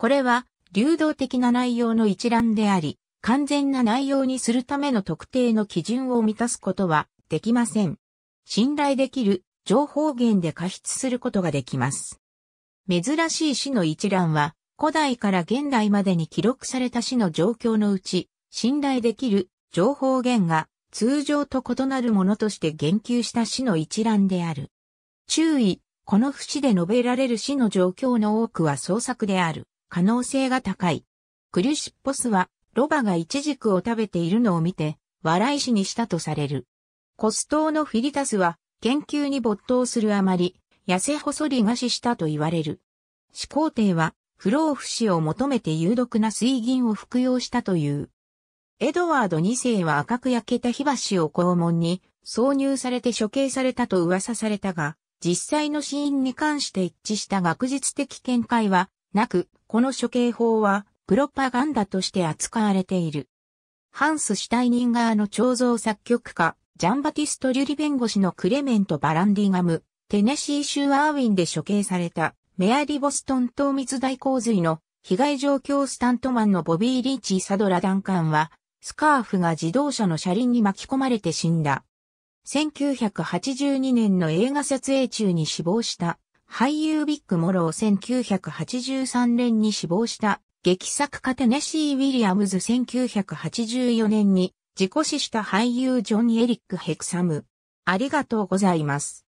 これは流動的な内容の一覧であり、完全な内容にするための特定の基準を満たすことはできません。信頼できる情報源で過失することができます。珍しい詩の一覧は、古代から現代までに記録された詩の状況のうち、信頼できる情報源が通常と異なるものとして言及した詩の一覧である。注意、この節で述べられる詩の状況の多くは創作である。可能性が高い。クリュシッポスは、ロバがイチジクを食べているのを見て、笑い死にしたとされる。コストーのフィリタスは、研究に没頭するあまり、痩せ細り餓死したと言われる。始皇帝は、不老不死を求めて有毒な水銀を服用したという。エドワード2世は赤く焼けた火箸を肛門に挿入されて処刑されたと噂されたが、実際の死因に関して一致した学術的見解はなく、この処刑法は、プロパガンダとして扱われている。ハンス・シュタイニンガーの彫像作曲家、ジャンバティスト・リュリ弁護士のクレメント・バランディガム、テネシー州アーウィンで処刑された、メアリ・ボストン島密大洪水の被害状況スタントマンのボビー・リーチ・サドラ・ダンカンは、スカーフが自動車の車輪に巻き込まれて死んだ。1982年の映画撮影中に死亡した俳優ビッグ・モロー1983年に死亡した劇作家テネシー・ウィリアムズ1984年に事故死した俳優ジョン・エリック・ヘクサム。ありがとうございます。